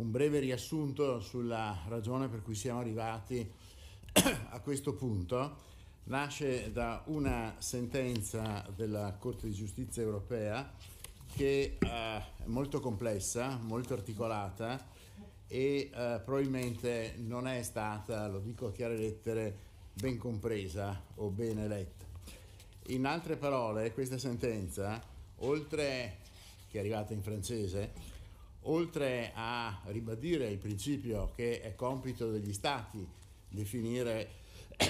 un breve riassunto sulla ragione per cui siamo arrivati a questo punto nasce da una sentenza della Corte di Giustizia europea che eh, è molto complessa, molto articolata e eh, probabilmente non è stata, lo dico a chiare lettere, ben compresa o bene letta. In altre parole, questa sentenza, oltre che è arrivata in francese, oltre a ribadire il principio che è compito degli Stati definire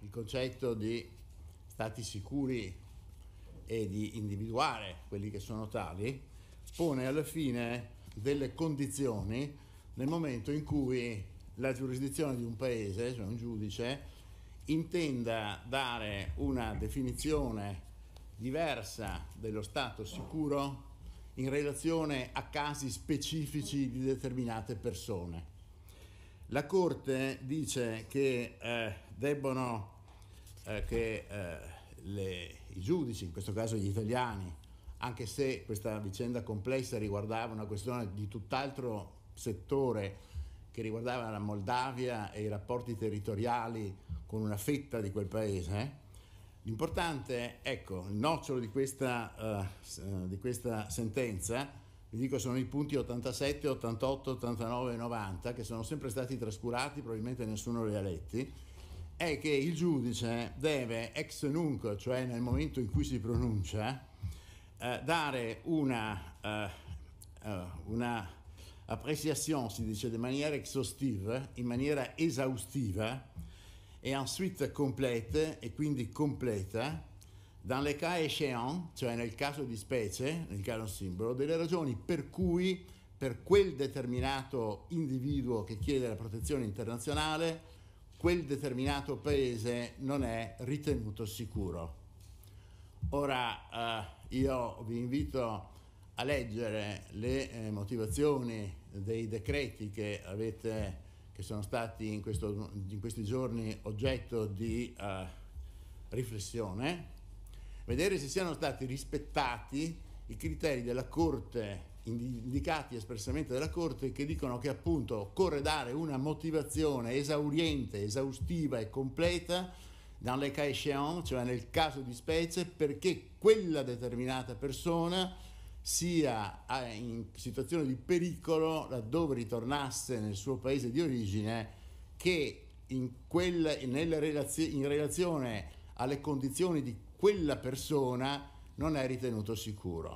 il concetto di Stati sicuri e di individuare quelli che sono tali, pone alla fine delle condizioni nel momento in cui la giurisdizione di un paese, cioè un giudice, intenda dare una definizione diversa dello Stato sicuro in relazione a casi specifici di determinate persone. La Corte dice che eh, debbono eh, che eh, le, i giudici, in questo caso gli italiani, anche se questa vicenda complessa riguardava una questione di tutt'altro settore che riguardava la Moldavia e i rapporti territoriali con una fetta di quel paese, eh, L'importante, ecco, il nocciolo di questa, uh, di questa sentenza, vi dico, sono i punti 87, 88, 89 e 90, che sono sempre stati trascurati, probabilmente nessuno li ha letti, è che il giudice deve ex nunc, cioè nel momento in cui si pronuncia, eh, dare una, eh, eh, una appreciation, si dice, de maniera exhaustive, in maniera esaustiva, e ensuite complète e quindi completa dans le cas échéant, cioè nel caso di specie, nel caso simbolo, delle ragioni per cui per quel determinato individuo che chiede la protezione internazionale, quel determinato paese non è ritenuto sicuro. Ora eh, io vi invito a leggere le eh, motivazioni dei decreti che avete che sono stati in, questo, in questi giorni oggetto di uh, riflessione, vedere se siano stati rispettati i criteri della Corte, indicati espressamente dalla Corte, che dicono che appunto occorre dare una motivazione esauriente, esaustiva e completa dans le cas échéant, cioè nel caso di specie, perché quella determinata persona sia eh, in situazione di pericolo laddove ritornasse nel suo paese di origine che in, quel, relazio, in relazione alle condizioni di quella persona non è ritenuto sicuro.